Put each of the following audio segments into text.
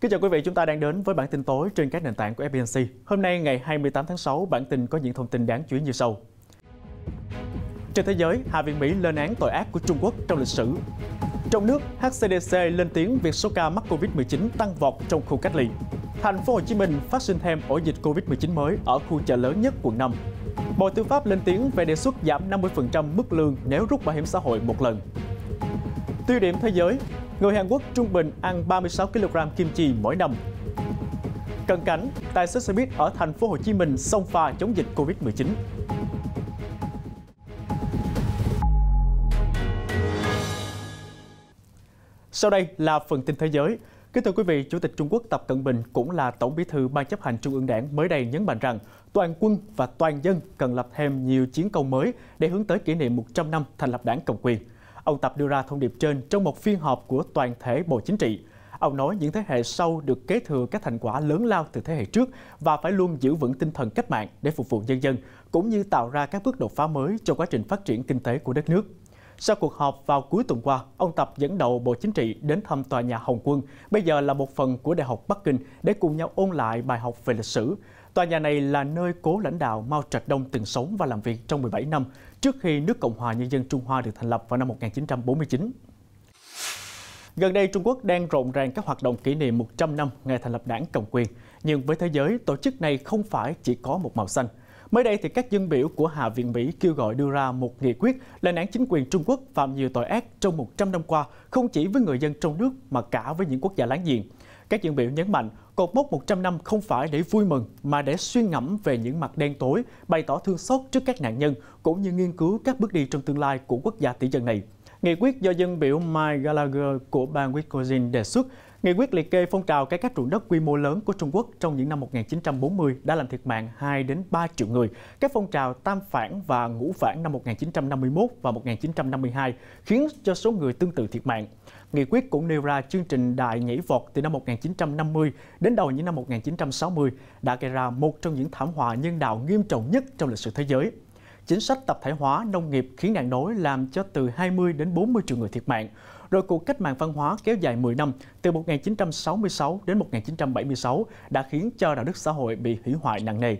Kính chào quý vị, chúng ta đang đến với bản tin tối trên các nền tảng của FBNC. Hôm nay ngày 28 tháng 6, bản tin có những thông tin đáng chú ý như sau. Trên thế giới, Hạ viện Mỹ lên án tội ác của Trung Quốc trong lịch sử. Trong nước, HCDC lên tiếng việc số ca mắc Covid-19 tăng vọt trong khu cách ly. Thành phố Hồ Chí Minh phát sinh thêm ổ dịch Covid-19 mới ở khu chợ lớn nhất quận 5. Bộ Tư pháp lên tiếng về đề xuất giảm 50% mức lương nếu rút bảo hiểm xã hội một lần. Tiêu điểm thế giới, Người Hàn Quốc trung bình ăn 36 kg kim chi mỗi năm. Cận cảnh, tài xế xe buýt ở thành phố Hồ Chí Minh xông pha chống dịch Covid-19. Sau đây là phần tin thế giới. Kính thưa quý vị, Chủ tịch Trung Quốc Tập Cận Bình cũng là Tổng bí thư Ban chấp hành Trung ương Đảng mới đây nhấn mạnh rằng toàn quân và toàn dân cần lập thêm nhiều chiến công mới để hướng tới kỷ niệm 100 năm thành lập Đảng Cầm quyền. Ông Tập đưa ra thông điệp trên trong một phiên họp của toàn thể Bộ Chính trị. Ông nói những thế hệ sau được kế thừa các thành quả lớn lao từ thế hệ trước và phải luôn giữ vững tinh thần cách mạng để phục vụ nhân dân, cũng như tạo ra các bước đột phá mới cho quá trình phát triển kinh tế của đất nước. Sau cuộc họp vào cuối tuần qua, ông Tập dẫn đầu Bộ Chính trị đến thăm tòa nhà Hồng Quân, bây giờ là một phần của Đại học Bắc Kinh để cùng nhau ôn lại bài học về lịch sử, Tòa nhà này là nơi cố lãnh đạo Mao Trạch Đông từng sống và làm việc trong 17 năm trước khi nước Cộng hòa Nhân dân Trung Hoa được thành lập vào năm 1949. Gần đây, Trung Quốc đang rộn ràng các hoạt động kỷ niệm 100 năm ngày thành lập đảng cầm quyền. Nhưng với thế giới, tổ chức này không phải chỉ có một màu xanh. Mới đây, thì các dân biểu của Hạ viện Mỹ kêu gọi đưa ra một nghị quyết lên án chính quyền Trung Quốc phạm nhiều tội ác trong 100 năm qua, không chỉ với người dân trong nước mà cả với những quốc gia láng giềng. Các diễn biểu nhấn mạnh, cột mốc 100 năm không phải để vui mừng mà để suy ngẫm về những mặt đen tối, bày tỏ thương xót trước các nạn nhân cũng như nghiên cứu các bước đi trong tương lai của quốc gia tỷ dân này. Nghị quyết do dân biểu Mike Gallagher của bang Wisconsin đề xuất Nghị quyết liệt kê phong trào cải cách ruộng đất quy mô lớn của Trung Quốc trong những năm 1940 đã làm thiệt mạng 2 đến 3 triệu người. Các phong trào tam phản và ngũ phản năm 1951 và 1952 khiến cho số người tương tự thiệt mạng. Nghị quyết cũng nêu ra chương trình đại nhảy vọt từ năm 1950 đến đầu những năm 1960 đã gây ra một trong những thảm họa nhân đạo nghiêm trọng nhất trong lịch sử thế giới. Chính sách tập thể hóa nông nghiệp khiến nạn đói làm cho từ 20 đến 40 triệu người thiệt mạng. Rồi cuộc cách mạng văn hóa kéo dài 10 năm từ 1966 đến 1976 đã khiến cho đạo đức xã hội bị hủy hoại nặng nề.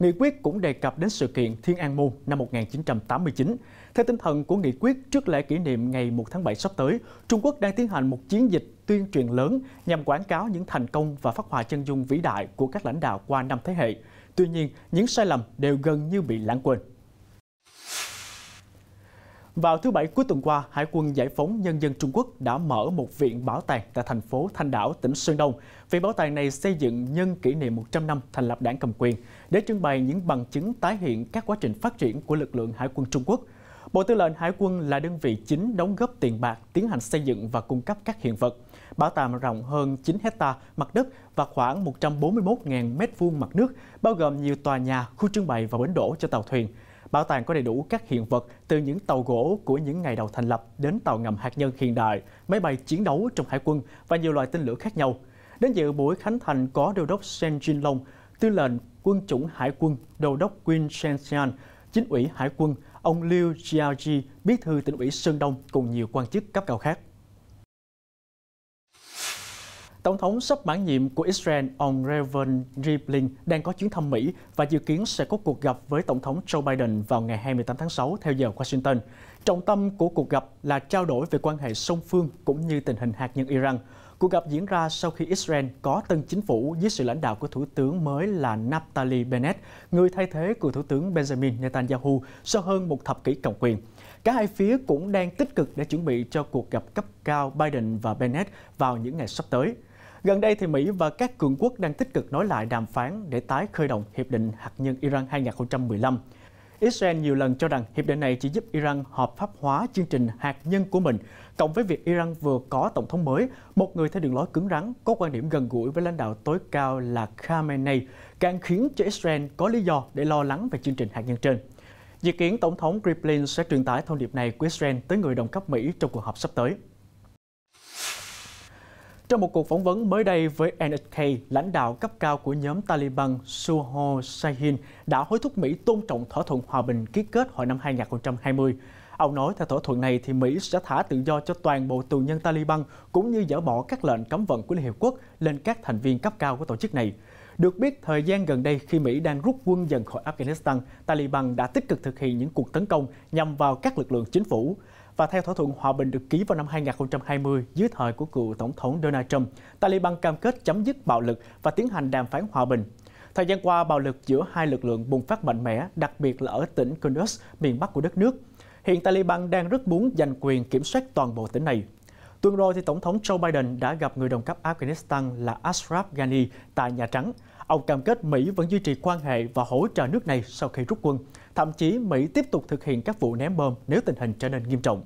Nghị quyết cũng đề cập đến sự kiện Thiên An Môn năm 1989. Theo tinh thần của nghị quyết, trước lễ kỷ niệm ngày 1 tháng 7 sắp tới, Trung Quốc đang tiến hành một chiến dịch tuyên truyền lớn nhằm quảng cáo những thành công và phát họa chân dung vĩ đại của các lãnh đạo qua năm thế hệ. Tuy nhiên, những sai lầm đều gần như bị lãng quên. Vào thứ Bảy cuối tuần qua, Hải quân Giải phóng Nhân dân Trung Quốc đã mở một viện bảo tàng tại thành phố Thanh Đảo, tỉnh Sơn Đông. Viện bảo tàng này xây dựng nhân kỷ niệm 100 năm thành lập đảng cầm quyền để trưng bày những bằng chứng tái hiện các quá trình phát triển của lực lượng Hải quân Trung Quốc. Bộ Tư lệnh Hải quân là đơn vị chính đóng góp tiền bạc, tiến hành xây dựng và cung cấp các hiện vật. Bảo tàng rộng hơn 9 hecta mặt đất và khoảng 141.000 m2 mặt nước, bao gồm nhiều tòa nhà, khu trưng bày và bến đổ cho tàu thuyền. Bảo tàng có đầy đủ các hiện vật từ những tàu gỗ của những ngày đầu thành lập đến tàu ngầm hạt nhân hiện đại, máy bay chiến đấu trong hải quân và nhiều loại tên lửa khác nhau. Đến dự buổi khánh thành có đô đốc Shen Jinlong, tư lệnh quân chủng hải quân, đô đốc Quyên Shen Xian, chính ủy hải quân, ông Liu Jiaoji, bí thư tỉnh ủy Sơn Đông cùng nhiều quan chức cấp cao khác. Tổng thống sắp mãn nhiệm của Israel ông Reuven Rivlin đang có chuyến thăm Mỹ và dự kiến sẽ có cuộc gặp với Tổng thống Joe Biden vào ngày 28 tháng 6 theo giờ Washington. Trọng tâm của cuộc gặp là trao đổi về quan hệ song phương cũng như tình hình hạt nhân Iran. Cuộc gặp diễn ra sau khi Israel có tân chính phủ dưới sự lãnh đạo của Thủ tướng mới là Naftali Bennett, người thay thế của Thủ tướng Benjamin Netanyahu sau hơn một thập kỷ cầm quyền. Cả hai phía cũng đang tích cực để chuẩn bị cho cuộc gặp cấp cao Biden và Bennett vào những ngày sắp tới. Gần đây thì Mỹ và các cường quốc đang tích cực nói lại đàm phán để tái khởi động hiệp định hạt nhân Iran 2015. Israel nhiều lần cho rằng hiệp định này chỉ giúp Iran hợp pháp hóa chương trình hạt nhân của mình, cộng với việc Iran vừa có tổng thống mới, một người theo đường lối cứng rắn, có quan điểm gần gũi với lãnh đạo tối cao là Khamenei, càng khiến cho Israel có lý do để lo lắng về chương trình hạt nhân trên. Dự kiến Tổng thống Rivlin sẽ truyền tải thông điệp này của Israel tới người đồng cấp Mỹ trong cuộc họp sắp tới. Trong một cuộc phỏng vấn mới đây với NHK, lãnh đạo cấp cao của nhóm Taliban Suho Shahin đã hối thúc Mỹ tôn trọng thỏa thuận hòa bình ký kết hồi năm 2020. Ông nói theo thỏa thuận này thì Mỹ sẽ thả tự do cho toàn bộ tù nhân Taliban cũng như dỡ bỏ các lệnh cấm vận của Liên Hiệp Quốc lên các thành viên cấp cao của tổ chức này. Được biết, thời gian gần đây khi Mỹ đang rút quân dần khỏi Afghanistan, Taliban đã tích cực thực hiện những cuộc tấn công nhằm vào các lực lượng chính phủ và theo thỏa thuận hòa bình được ký vào năm 2020 dưới thời của cựu Tổng thống Donald Trump, Taliban cam kết chấm dứt bạo lực và tiến hành đàm phán hòa bình. Thời gian qua, bạo lực giữa hai lực lượng bùng phát mạnh mẽ, đặc biệt là ở tỉnh Kunduz, miền bắc của đất nước. Hiện Taliban đang rất muốn giành quyền kiểm soát toàn bộ tỉnh này. Tuần rồi, thì Tổng thống Joe Biden đã gặp người đồng cấp Afghanistan là Ashraf Ghani tại Nhà Trắng – Ông cam kết Mỹ vẫn duy trì quan hệ và hỗ trợ nước này sau khi rút quân. Thậm chí Mỹ tiếp tục thực hiện các vụ ném bom nếu tình hình trở nên nghiêm trọng.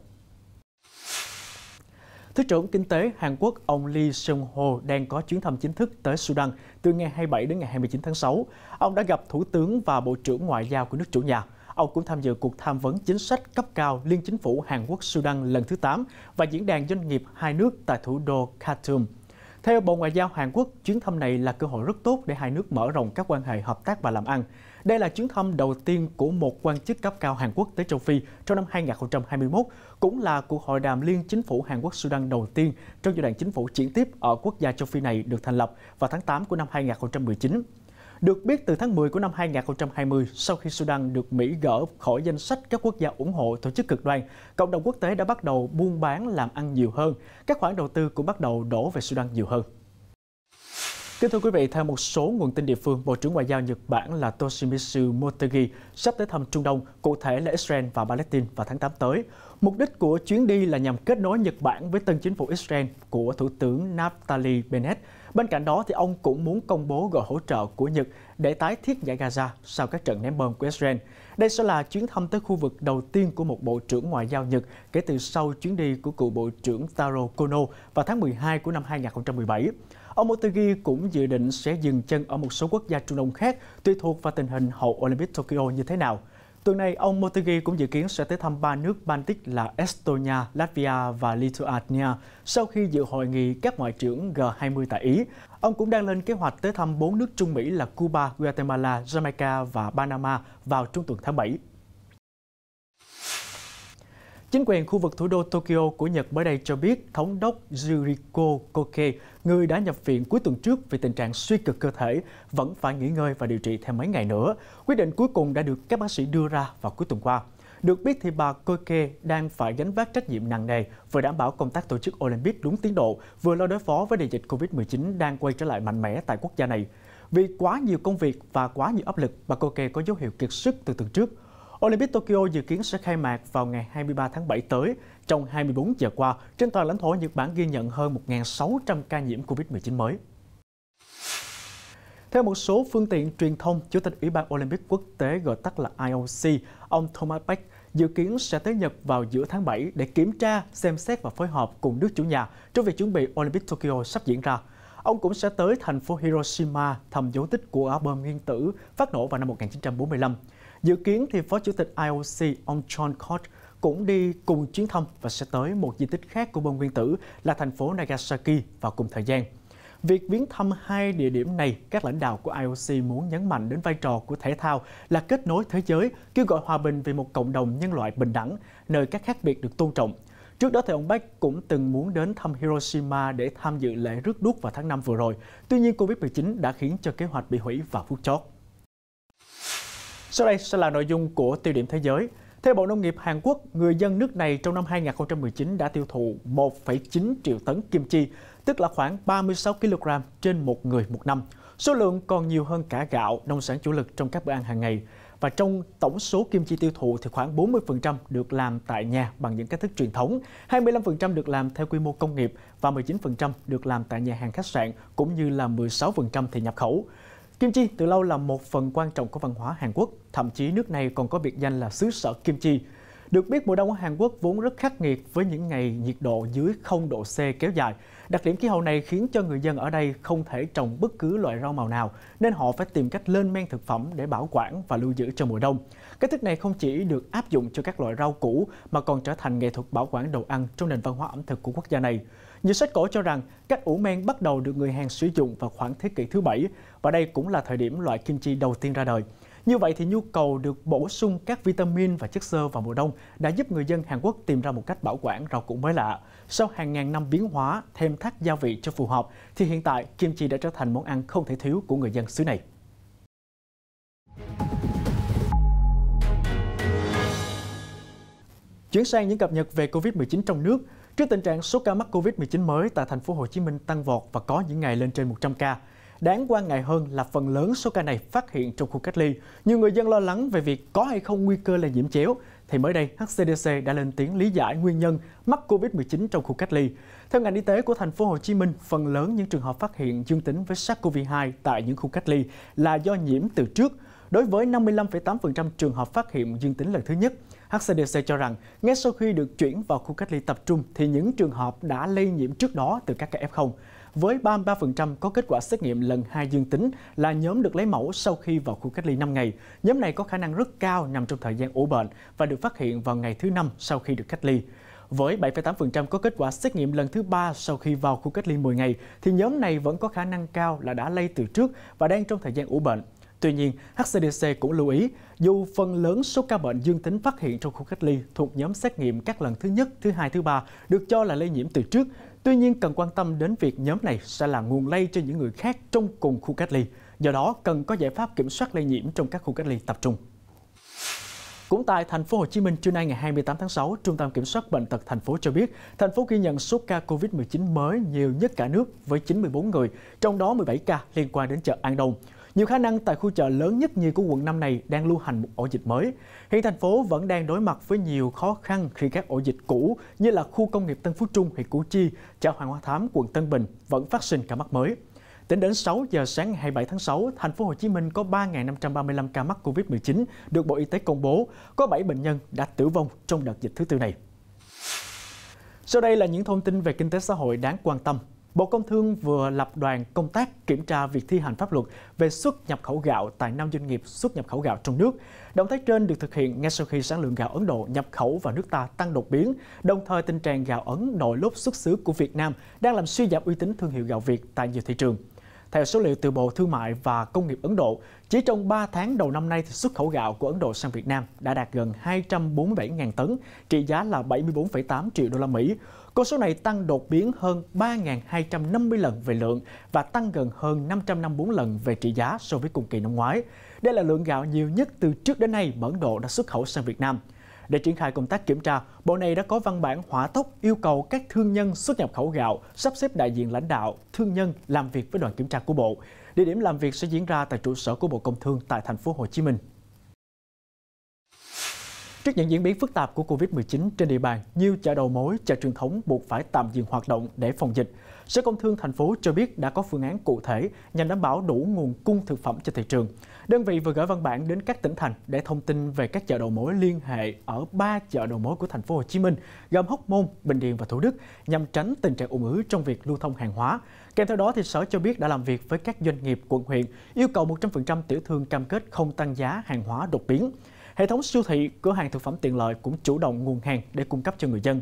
Thứ trưởng Kinh tế Hàn Quốc ông Lee Seung Ho đang có chuyến thăm chính thức tới Sudan từ ngày 27 đến ngày 29 tháng 6. Ông đã gặp Thủ tướng và Bộ trưởng Ngoại giao của nước chủ nhà. Ông cũng tham dự cuộc tham vấn chính sách cấp cao Liên Chính phủ Hàn Quốc-Sudan lần thứ 8 và diễn đàn doanh nghiệp hai nước tại thủ đô Khartoum, theo Bộ Ngoại giao Hàn Quốc, chuyến thăm này là cơ hội rất tốt để hai nước mở rộng các quan hệ hợp tác và làm ăn. Đây là chuyến thăm đầu tiên của một quan chức cấp cao Hàn Quốc tới châu Phi trong năm 2021, cũng là cuộc hội đàm liên chính phủ Hàn Quốc Sudan đầu tiên trong giai đoạn chính phủ chuyển tiếp ở quốc gia châu Phi này được thành lập vào tháng 8 của năm 2019. Được biết từ tháng 10 của năm 2020, sau khi Sudan được Mỹ gỡ khỏi danh sách các quốc gia ủng hộ tổ chức cực đoan, cộng đồng quốc tế đã bắt đầu buôn bán làm ăn nhiều hơn, các khoản đầu tư cũng bắt đầu đổ về Sudan nhiều hơn. Kính thưa quý vị, theo một số nguồn tin địa phương, Bộ trưởng Ngoại giao Nhật Bản là Toshimitsu Motegi sắp tới thăm Trung Đông, cụ thể là Israel và Palestine vào tháng 8 tới. Mục đích của chuyến đi là nhằm kết nối Nhật Bản với tân chính phủ Israel của Thủ tướng Naftali Bennett. Bên cạnh đó, thì ông cũng muốn công bố gọi hỗ trợ của Nhật để tái thiết giải Gaza sau các trận ném bom của Israel. Đây sẽ là chuyến thăm tới khu vực đầu tiên của một Bộ trưởng Ngoại giao Nhật kể từ sau chuyến đi của cựu Bộ trưởng Taro Kono vào tháng 12 của năm 2017. Ông Motegi cũng dự định sẽ dừng chân ở một số quốc gia Trung Đông khác tùy thuộc vào tình hình hậu Olympic Tokyo như thế nào – Tuần này, ông Motegi cũng dự kiến sẽ tới thăm ba nước Baltic là Estonia, Latvia và Lithuania sau khi dự hội nghị các ngoại trưởng G20 tại Ý. Ông cũng đang lên kế hoạch tới thăm bốn nước Trung Mỹ là Cuba, Guatemala, Jamaica và Panama vào trung tuần tháng 7. Chính quyền khu vực thủ đô Tokyo của Nhật mới đây cho biết thống đốc Juriko Koke, người đã nhập viện cuối tuần trước vì tình trạng suy cực cơ thể, vẫn phải nghỉ ngơi và điều trị thêm mấy ngày nữa. Quyết định cuối cùng đã được các bác sĩ đưa ra vào cuối tuần qua. Được biết thì bà Koke đang phải gánh vác trách nhiệm nặng nề vừa đảm bảo công tác tổ chức Olympic đúng tiến độ, vừa lo đối phó với đại dịch Covid-19 đang quay trở lại mạnh mẽ tại quốc gia này. Vì quá nhiều công việc và quá nhiều áp lực, bà Koke có dấu hiệu kiệt sức từ tuần trước. Olympic Tokyo dự kiến sẽ khai mạc vào ngày 23 tháng 7 tới. Trong 24 giờ qua, trên toàn lãnh thổ Nhật Bản ghi nhận hơn 1.600 ca nhiễm COVID-19 mới. Theo một số phương tiện truyền thông, Chủ tịch Ủy ban Olympic Quốc tế gọi tắt là IOC, ông Thomas Bach dự kiến sẽ tới Nhật vào giữa tháng 7 để kiểm tra, xem xét và phối hợp cùng nước chủ nhà trong việc chuẩn bị Olympic Tokyo sắp diễn ra. Ông cũng sẽ tới thành phố Hiroshima thăm dấu tích của album nguyên tử phát nổ vào năm 1945. Dự kiến thì Phó Chủ tịch IOC ông John Cott cũng đi cùng chuyến thăm và sẽ tới một di tích khác của bom nguyên tử là thành phố Nagasaki vào cùng thời gian. Việc viếng thăm hai địa điểm này, các lãnh đạo của IOC muốn nhấn mạnh đến vai trò của thể thao là kết nối thế giới, kêu gọi hòa bình vì một cộng đồng nhân loại bình đẳng, nơi các khác biệt được tôn trọng. Trước đó thì ông Bach cũng từng muốn đến thăm Hiroshima để tham dự lễ rước đuốc vào tháng 5 vừa rồi. Tuy nhiên Covid-19 đã khiến cho kế hoạch bị hủy vào phút chót. Sau đây sẽ là nội dung của tiêu điểm thế giới. Theo Bộ Nông nghiệp Hàn Quốc, người dân nước này trong năm 2019 đã tiêu thụ 1,9 triệu tấn kim chi, tức là khoảng 36 kg trên một người một năm. Số lượng còn nhiều hơn cả gạo, nông sản chủ lực trong các bữa ăn hàng ngày. Và trong tổng số kim chi tiêu thụ thì khoảng 40% được làm tại nhà bằng những cách thức truyền thống, 25% được làm theo quy mô công nghiệp và 19% được làm tại nhà hàng khách sạn cũng như là 16% thì nhập khẩu. Kim chi từ lâu là một phần quan trọng của văn hóa Hàn Quốc, thậm chí nước này còn có biệt danh là xứ sở kim chi. Được biết mùa đông ở Hàn Quốc vốn rất khắc nghiệt với những ngày nhiệt độ dưới 0 độ C kéo dài. Đặc điểm khí hậu này khiến cho người dân ở đây không thể trồng bất cứ loại rau màu nào, nên họ phải tìm cách lên men thực phẩm để bảo quản và lưu giữ cho mùa đông. Cách thức này không chỉ được áp dụng cho các loại rau củ mà còn trở thành nghệ thuật bảo quản đồ ăn trong nền văn hóa ẩm thực của quốc gia này. Nhiều sách cổ cho rằng cách ủ men bắt đầu được người Hàn sử dụng vào khoảng thế kỷ thứ bảy và đây cũng là thời điểm loại kim chi đầu tiên ra đời. Như vậy thì nhu cầu được bổ sung các vitamin và chất xơ vào mùa đông đã giúp người dân Hàn Quốc tìm ra một cách bảo quản rau củ mới lạ. Sau hàng ngàn năm biến hóa, thêm thắt gia vị cho phù hợp, thì hiện tại kim chi đã trở thành món ăn không thể thiếu của người dân xứ này. Chuyển sang những cập nhật về Covid-19 trong nước, Trước tình trạng số ca mắc Covid-19 mới tại thành phố Hồ Chí Minh tăng vọt và có những ngày lên trên 100 ca, đáng quan ngại hơn là phần lớn số ca này phát hiện trong khu cách ly. Nhiều người dân lo lắng về việc có hay không nguy cơ là nhiễm chéo, thì mới đây HCDC đã lên tiếng lý giải nguyên nhân mắc Covid-19 trong khu cách ly. Theo ngành y tế của thành phố Hồ Chí Minh, phần lớn những trường hợp phát hiện dương tính với SARS-CoV-2 tại những khu cách ly là do nhiễm từ trước. Đối với 55,8% trường hợp phát hiện dương tính lần thứ nhất, HCDC cho rằng, ngay sau khi được chuyển vào khu cách ly tập trung thì những trường hợp đã lây nhiễm trước đó từ các ca F0 với 33% có kết quả xét nghiệm lần 2 dương tính là nhóm được lấy mẫu sau khi vào khu cách ly 5 ngày. Nhóm này có khả năng rất cao nằm trong thời gian ủ bệnh và được phát hiện vào ngày thứ 5 sau khi được cách ly. Với 7,8% có kết quả xét nghiệm lần thứ 3 sau khi vào khu cách ly 10 ngày, thì nhóm này vẫn có khả năng cao là đã lây từ trước và đang trong thời gian ủ bệnh. Tuy nhiên, HCDC cũng lưu ý, dù phần lớn số ca bệnh dương tính phát hiện trong khu cách ly thuộc nhóm xét nghiệm các lần thứ nhất, thứ hai, thứ ba được cho là lây nhiễm từ trước, tuy nhiên cần quan tâm đến việc nhóm này sẽ là nguồn lây cho những người khác trong cùng khu cách ly. Do đó, cần có giải pháp kiểm soát lây nhiễm trong các khu cách ly tập trung. Cũng tại thành phố Hồ Chí Minh, trưa nay ngày 28 tháng 6, Trung tâm Kiểm soát bệnh tật thành phố cho biết, thành phố ghi nhận số ca Covid-19 mới nhiều nhất cả nước với 94 người, trong đó 17 ca liên quan đến chợ An Đông. Nhiều khả năng tại khu chợ lớn nhất như của quận 5 này đang lưu hành một ổ dịch mới. Hiện thành phố vẫn đang đối mặt với nhiều khó khăn khi các ổ dịch cũ như là khu công nghiệp Tân Phú Trung, huyện Củ Chi, chợ Hoàng Hoa Thám, quận Tân Bình vẫn phát sinh ca mắc mới. Tính đến 6 giờ sáng ngày 27 tháng 6, thành phố Hồ Chí Minh có 3.535 ca mắc Covid-19 được Bộ Y tế công bố, có 7 bệnh nhân đã tử vong trong đợt dịch thứ tư này. Sau đây là những thông tin về kinh tế xã hội đáng quan tâm Bộ Công Thương vừa lập đoàn công tác kiểm tra việc thi hành pháp luật về xuất nhập khẩu gạo tại năm doanh nghiệp xuất nhập khẩu gạo trong nước. Động thái trên được thực hiện ngay sau khi sản lượng gạo Ấn Độ nhập khẩu vào nước ta tăng đột biến, đồng thời tình trạng gạo Ấn nội lốt xuất xứ của Việt Nam đang làm suy giảm uy tín thương hiệu gạo Việt tại nhiều thị trường. Theo số liệu từ Bộ Thương mại và Công nghiệp Ấn Độ, chỉ trong 3 tháng đầu năm nay thì xuất khẩu gạo của Ấn Độ sang Việt Nam đã đạt gần 247.000 tấn, trị giá là 74,8 triệu đô la Mỹ. Con số này tăng đột biến hơn 3.250 lần về lượng và tăng gần hơn 554 lần về trị giá so với cùng kỳ năm ngoái. Đây là lượng gạo nhiều nhất từ trước đến nay mà Ấn Độ đã xuất khẩu sang Việt Nam. Để triển khai công tác kiểm tra, Bộ này đã có văn bản hỏa tốc yêu cầu các thương nhân xuất nhập khẩu gạo sắp xếp đại diện lãnh đạo, thương nhân làm việc với đoàn kiểm tra của Bộ. Địa điểm làm việc sẽ diễn ra tại trụ sở của Bộ Công Thương tại thành phố Hồ Chí Minh. Trước những diễn biến phức tạp của Covid-19 trên địa bàn, nhiều chợ đầu mối, chợ truyền thống buộc phải tạm dừng hoạt động để phòng dịch. Sở Công Thương thành phố cho biết đã có phương án cụ thể nhằm đảm bảo đủ nguồn cung thực phẩm cho thị trường. Đơn vị vừa gửi văn bản đến các tỉnh thành để thông tin về các chợ đầu mối liên hệ ở 3 chợ đầu mối của thành phố Hồ Chí Minh, gồm Hóc Môn, Bình Điền và Thủ Đức, nhằm tránh tình trạng ủng ứ trong việc lưu thông hàng hóa. Kèm theo đó thì Sở cho biết đã làm việc với các doanh nghiệp quận huyện, yêu cầu 100% tiểu thương cam kết không tăng giá hàng hóa đột biến hệ thống siêu thị, cửa hàng thực phẩm tiện lợi cũng chủ động nguồn hàng để cung cấp cho người dân.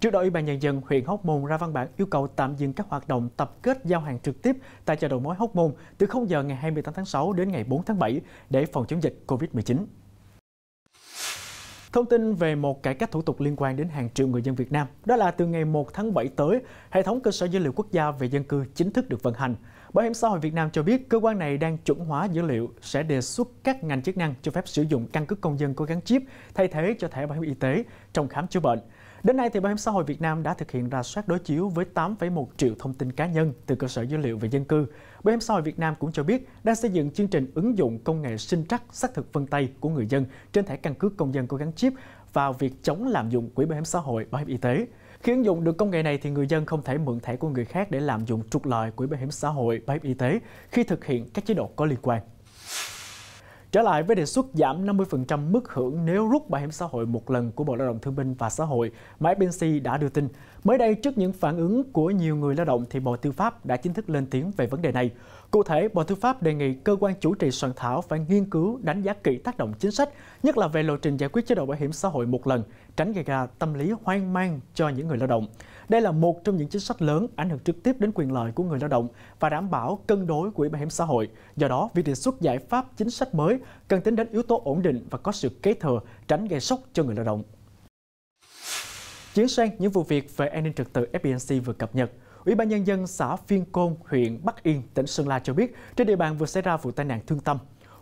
Trước đó, Ủy ban Nhân dân huyện Hóc Môn ra văn bản yêu cầu tạm dừng các hoạt động tập kết giao hàng trực tiếp tại chợ đầu mối Hóc Môn từ 0 giờ ngày 28 tháng 6 đến ngày 4 tháng 7 để phòng chống dịch COVID-19. Thông tin về một cải cách thủ tục liên quan đến hàng triệu người dân Việt Nam, đó là từ ngày 1 tháng 7 tới, hệ thống cơ sở dữ liệu quốc gia về dân cư chính thức được vận hành. Bảo hiểm xã hội Việt Nam cho biết cơ quan này đang chuẩn hóa dữ liệu sẽ đề xuất các ngành chức năng cho phép sử dụng căn cước công dân có gắn chip thay thế cho thẻ bảo hiểm y tế trong khám chữa bệnh. Đến nay, thì Bảo hiểm xã hội Việt Nam đã thực hiện rà soát đối chiếu với 8,1 triệu thông tin cá nhân từ cơ sở dữ liệu về dân cư. Bảo hiểm xã hội Việt Nam cũng cho biết đang xây dựng chương trình ứng dụng công nghệ sinh trắc xác thực vân tay của người dân trên thẻ căn cước công dân có gắn chip vào việc chống lạm dụng quỹ bảo hiểm xã hội, bảo hiểm y tế. Khi ứng dụng được công nghệ này thì người dân không thể mượn thẻ của người khác để làm dụng trục lợi quỹ bảo hiểm xã hội, bảo hiểm y tế khi thực hiện các chế độ có liên quan. Trở lại với đề xuất giảm 50% mức hưởng nếu rút bảo hiểm xã hội một lần của Bộ Lao động Thương binh và Xã hội, mà FBC đã đưa tin. Mới đây, trước những phản ứng của nhiều người lao động thì Bộ Tư pháp đã chính thức lên tiếng về vấn đề này. Cụ thể, Bộ Tư pháp đề nghị cơ quan chủ trì soạn thảo phải nghiên cứu đánh giá kỹ tác động chính sách, nhất là về lộ trình giải quyết chế độ bảo hiểm xã hội một lần, tránh gây ra tâm lý hoang mang cho những người lao động. Đây là một trong những chính sách lớn ảnh hưởng trực tiếp đến quyền lợi của người lao động và đảm bảo cân đối quỹ bảo hiểm xã hội. Do đó, việc đề xuất giải pháp chính sách mới cần tính đến yếu tố ổn định và có sự kế thừa, tránh gây sốc cho người lao động. Chuyển sang những vụ việc về an ninh trật tự FBNC vừa cập nhật. Ủy ban Nhân dân xã Phiên Côn, huyện Bắc Yên, tỉnh Sơn La cho biết, trên địa bàn vừa xảy ra vụ tai nạn thương tâm.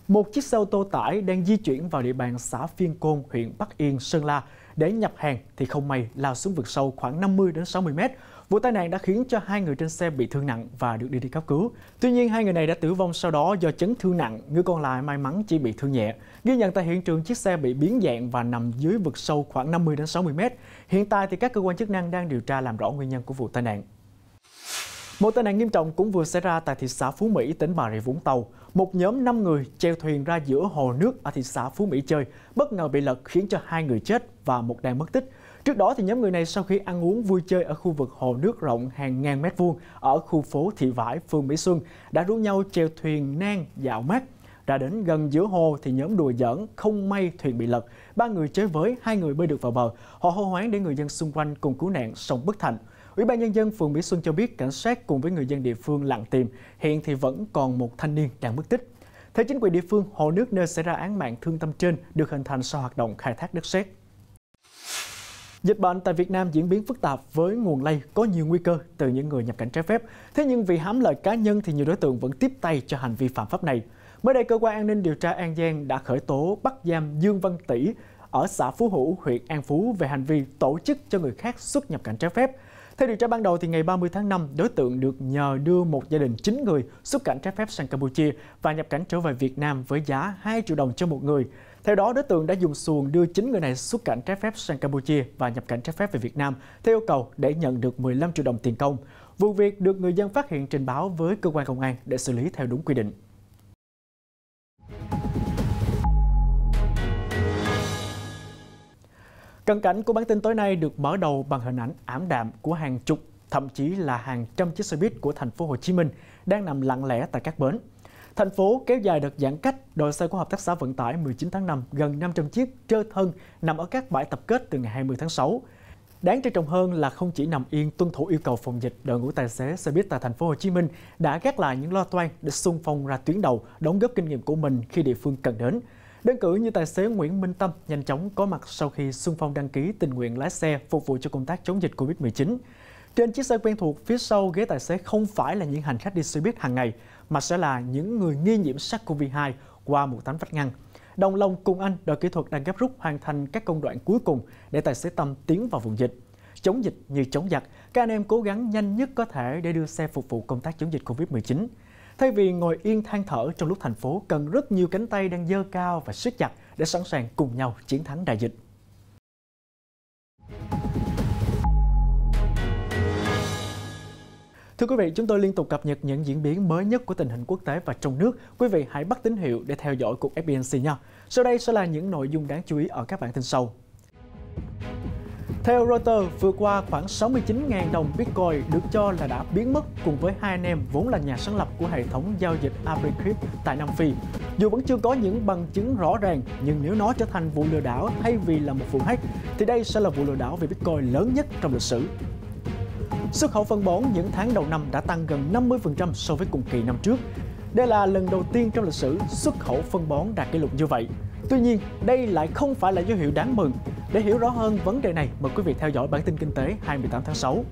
Một chiếc xe ô tô tải đang di chuyển vào địa bàn xã Phiên Côn, huyện Bắc Yên, Sơn La để nhập hàng thì không may lao xuống vực sâu khoảng 50 đến 60 mét. Vụ tai nạn đã khiến cho hai người trên xe bị thương nặng và được đưa đi cấp cứu. Tuy nhiên, hai người này đã tử vong sau đó do chấn thương nặng, người còn lại may mắn chỉ bị thương nhẹ. Ghi nhận tại hiện trường chiếc xe bị biến dạng và nằm dưới vực sâu khoảng 50 đến 60 mét. Hiện tại thì các cơ quan chức năng đang điều tra làm rõ nguyên nhân của vụ tai nạn. Một tai nạn nghiêm trọng cũng vừa xảy ra tại thị xã Phú Mỹ, tỉnh Bà Rịa Vũng Tàu. Một nhóm 5 người treo thuyền ra giữa hồ nước ở thị xã Phú Mỹ chơi, bất ngờ bị lật khiến cho hai người chết và một đang mất tích. Trước đó thì nhóm người này sau khi ăn uống vui chơi ở khu vực hồ nước rộng hàng ngàn mét vuông ở khu phố Thị Vải, phường Mỹ Xuân đã rủ nhau treo thuyền nang dạo mát. Ra đến gần giữa hồ thì nhóm đùa giỡn, không may thuyền bị lật. Ba người chơi với, hai người bơi được vào bờ. Họ hô hoáng để người dân xung quanh cùng cứu nạn, song bất thành. Ủy ban nhân dân phường Mỹ Xuân cho biết cảnh sát cùng với người dân địa phương lặng tìm, hiện thì vẫn còn một thanh niên đang mất tích. Theo chính quyền địa phương, hồ nước nơi xảy ra án mạng thương tâm trên được hình thành sau hoạt động khai thác đất sét. Dịch bệnh tại Việt Nam diễn biến phức tạp với nguồn lây có nhiều nguy cơ từ những người nhập cảnh trái phép. Thế nhưng vì hám lợi cá nhân thì nhiều đối tượng vẫn tiếp tay cho hành vi phạm pháp này. Mới đây, cơ quan an ninh điều tra An Giang đã khởi tố bắt giam Dương Văn Tỷ ở xã Phú Hữu, huyện An Phú về hành vi tổ chức cho người khác xuất nhập cảnh trái phép. Theo điều tra ban đầu, thì ngày 30 tháng 5, đối tượng được nhờ đưa một gia đình 9 người xuất cảnh trái phép sang Campuchia và nhập cảnh trở về Việt Nam với giá 2 triệu đồng cho một người. Theo đó, đối tượng đã dùng xuồng đưa 9 người này xuất cảnh trái phép sang Campuchia và nhập cảnh trái phép về Việt Nam theo yêu cầu để nhận được 15 triệu đồng tiền công. Vụ việc được người dân phát hiện trình báo với cơ quan công an để xử lý theo đúng quy định. Cận cảnh của bản tin tối nay được mở đầu bằng hình ảnh ảm đạm của hàng chục, thậm chí là hàng trăm chiếc xe buýt của thành phố Hồ Chí Minh đang nằm lặng lẽ tại các bến. Thành phố kéo dài đợt giãn cách, đội xe của Hợp tác xã Vận tải 19 tháng 5 gần 500 chiếc trơ thân nằm ở các bãi tập kết từ ngày 20 tháng 6. Đáng trân trọng hơn là không chỉ nằm yên tuân thủ yêu cầu phòng dịch, đội ngũ tài xế xe buýt tại thành phố Hồ Chí Minh đã gác lại những lo toan để xung phong ra tuyến đầu, đóng góp kinh nghiệm của mình khi địa phương cần đến. Đơn cử như tài xế Nguyễn Minh Tâm nhanh chóng có mặt sau khi xung phong đăng ký tình nguyện lái xe phục vụ cho công tác chống dịch Covid-19. Trên chiếc xe quen thuộc, phía sau ghế tài xế không phải là những hành khách đi xe buýt hàng ngày, mà sẽ là những người nghi nhiễm SARS-CoV-2 qua một tấm vách ngăn. Đồng lòng cùng anh, đội kỹ thuật đang gấp rút hoàn thành các công đoạn cuối cùng để tài xế Tâm tiến vào vùng dịch. Chống dịch như chống giặc, các anh em cố gắng nhanh nhất có thể để đưa xe phục vụ công tác chống dịch Covid-19. Thay vì ngồi yên than thở trong lúc thành phố cần rất nhiều cánh tay đang dơ cao và siết chặt để sẵn sàng cùng nhau chiến thắng đại dịch. Thưa quý vị, chúng tôi liên tục cập nhật những diễn biến mới nhất của tình hình quốc tế và trong nước. Quý vị hãy bắt tín hiệu để theo dõi cuộc FBNC nha. Sau đây sẽ là những nội dung đáng chú ý ở các bản tin sau. Theo Reuters, vừa qua khoảng 69.000 đồng Bitcoin được cho là đã biến mất cùng với hai anh em vốn là nhà sáng lập của hệ thống giao dịch Apricrypt tại Nam Phi. Dù vẫn chưa có những bằng chứng rõ ràng, nhưng nếu nó trở thành vụ lừa đảo thay vì là một vụ hack, thì đây sẽ là vụ lừa đảo về Bitcoin lớn nhất trong lịch sử. Xuất khẩu phân bón những tháng đầu năm đã tăng gần 50% so với cùng kỳ năm trước. Đây là lần đầu tiên trong lịch sử xuất khẩu phân bón đạt kỷ lục như vậy. Tuy nhiên, đây lại không phải là dấu hiệu đáng mừng để hiểu rõ hơn vấn đề này, mời quý vị theo dõi bản tin kinh tế 28 tháng 6.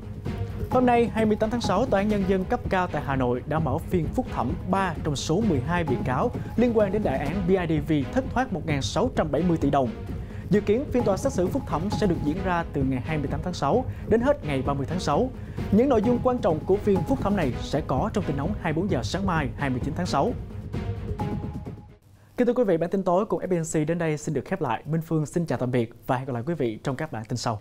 Hôm nay, 28 tháng 6, Tòa án Nhân dân cấp cao tại Hà Nội đã mở phiên phúc thẩm 3 trong số 12 bị cáo liên quan đến đại án BIDV thất thoát 1.670 tỷ đồng. Dự kiến phiên tòa xét xử phúc thẩm sẽ được diễn ra từ ngày 28 tháng 6 đến hết ngày 30 tháng 6. Những nội dung quan trọng của phiên phúc thẩm này sẽ có trong tin nóng 24 giờ sáng mai 29 tháng 6. Kính thưa quý vị, bản tin tối cùng FBNC đến đây xin được khép lại. Minh Phương xin chào tạm biệt và hẹn gặp lại quý vị trong các bản tin sau.